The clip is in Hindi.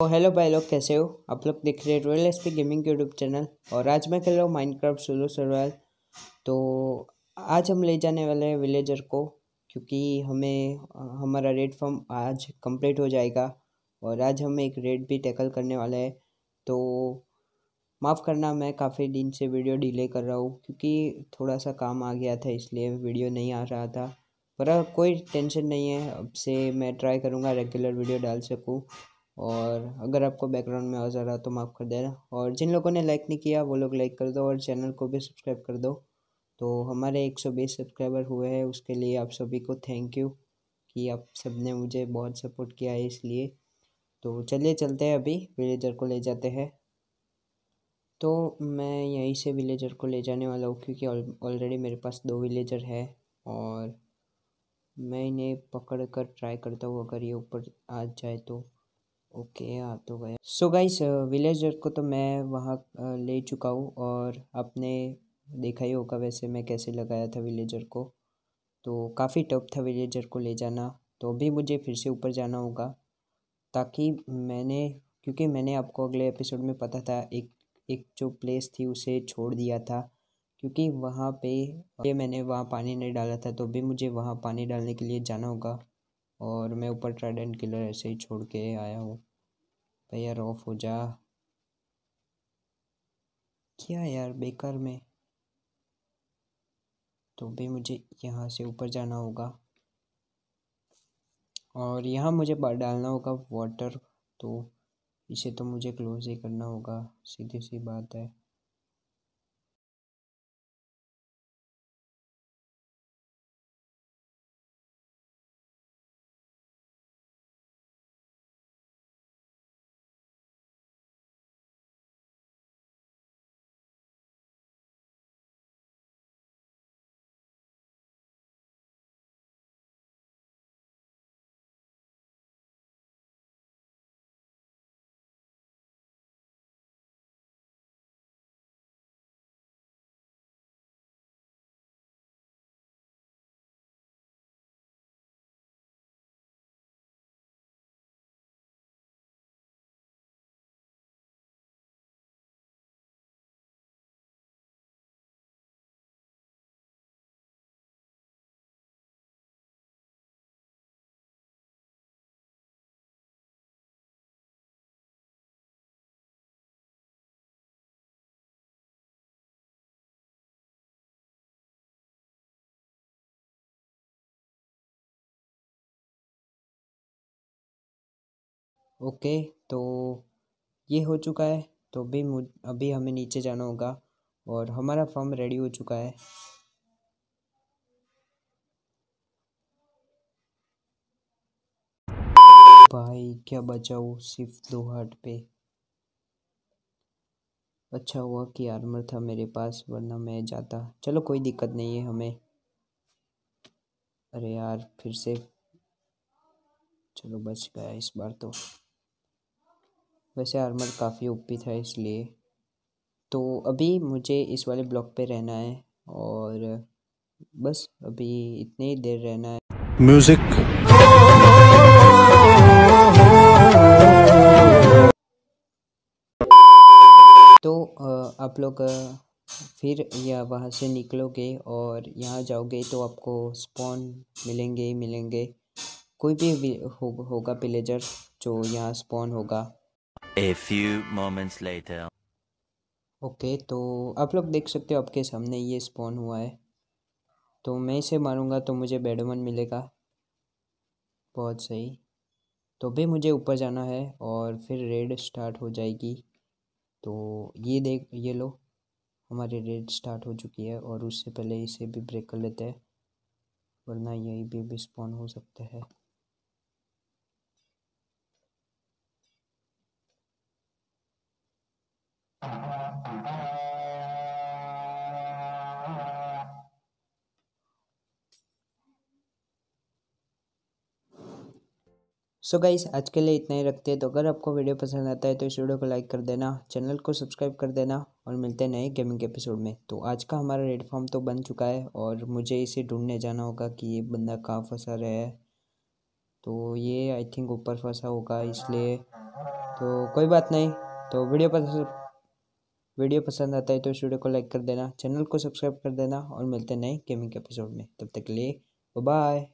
तो हेलो भाई लोग कैसे हो आप लोग देख रहे हैं Royal S P gaming YouTube channel और आज मैं खेल रहा हूँ माइनक्राफ्ट सोलो सर्वाइवल तो आज हम ले जाने वाले हैं विलेजर को क्योंकि हमें हमारा रेड फॉर्म आज कंप्लीट हो जाएगा और आज हम एक रेड भी टैकल करने वाले हैं तो माफ़ करना मैं काफ़ी दिन से वीडियो डिले कर रहा हूँ क्योंकि थोड़ा सा काम आ गया था इसलिए वीडियो नहीं आ रहा था पर कोई टेंशन नहीं है अब से मैं ट्राई करूँगा रेगुलर वीडियो डाल सकूँ और अगर आपको बैकग्राउंड में आवाज़ आ रहा तो माफ़ कर देना और जिन लोगों ने लाइक नहीं किया वो लोग लाइक कर दो और चैनल को भी सब्सक्राइब कर दो तो हमारे 120 सब्सक्राइबर हुए हैं उसके लिए आप सभी को थैंक यू कि आप सब ने मुझे बहुत सपोर्ट किया है इसलिए तो चलिए चलते हैं अभी विलेजर को ले जाते हैं तो मैं यहीं से विलेजर को ले जाने वाला हूँ क्योंकि ऑलरेडी मेरे पास दो विलेजर है और मैं इन्हें पकड़ कर ट्राई करता हूँ अगर ये ऊपर आ जाए तो ओके आ हाँ, तो गया सो गाइस विलेजर को तो मैं वहाँ ले चुका हूँ और आपने देखा ही होगा वैसे मैं कैसे लगाया था विलेजर को तो काफ़ी टफ था विलेजर को ले जाना तो अभी मुझे फिर से ऊपर जाना होगा ताकि मैंने क्योंकि मैंने आपको अगले एपिसोड में पता था एक एक जो प्लेस थी उसे छोड़ दिया था क्योंकि वहाँ पे ये मैंने वहाँ पानी नहीं डाला था तो भी मुझे वहाँ पानी डालने के लिए जाना होगा और मैं ऊपर ट्राइडेंट किलर ऐसे ही छोड़ के आया हूँ भैया ऑफ हो जा क्या यार बेकार में तो भी मुझे यहाँ से ऊपर जाना होगा और यहाँ मुझे डालना होगा वाटर तो इसे तो मुझे क्लोज ही करना होगा सीधी सी बात है ओके तो ये हो चुका है तो अभी अभी हमें नीचे जाना होगा और हमारा फॉर्म रेडी हो चुका है भाई क्या बचाओ सिर्फ दो हार्ट पे अच्छा हुआ कि आर्मर था मेरे पास वरना मैं जाता चलो कोई दिक्कत नहीं है हमें अरे यार फिर से चलो बच गया इस बार तो वैसे आर्मर काफ़ी ओपी था इसलिए तो अभी मुझे इस वाले ब्लॉक पे रहना है और बस अभी इतनी ही देर रहना है म्यूज़िक तो आप लोग फिर या वहाँ से निकलोगे और यहाँ जाओगे तो आपको स्पॉन मिलेंगे ही मिलेंगे कोई भी हो, होगा पिलेजर जो यहाँ स्पॉन होगा A few moments later. Okay okay, तो आप लोग देख सकते हो आपके सामने ये स्पॉन हुआ है तो मैं इसे मारूंगा तो मुझे बेडमन मिलेगा बहुत सही तो भी मुझे ऊपर जाना है और फिर रेड स्टार्ट हो जाएगी तो ये देख ये लो हमारी रेड स्टार्ट हो चुकी है और उससे पहले इसे भी ब्रेक कर लेते हैं वरना यही भी, भी स्पॉन हो सकता है सो so गाइस आज के लिए इतना ही रखते हैं तो अगर आपको वीडियो पसंद आता है तो इस वीडियो को लाइक कर देना चैनल को सब्सक्राइब कर देना और मिलते हैं नए गेमिंग एपिसोड में तो आज का हमारा रेड फॉर्म तो बन चुका है और मुझे इसे ढूंढने जाना होगा कि ये बंदा कहाँ फंसा रहा है तो ये आई थिंक ऊपर फंसा होगा इसलिए तो कोई बात नहीं तो वीडियो पसंद वीडियो पसंद आता है तो इस वीडियो को लाइक कर देना चैनल को सब्सक्राइब कर देना और मिलते हैं नए गेमिंग के एपिसोड में तब तक के लिए बाय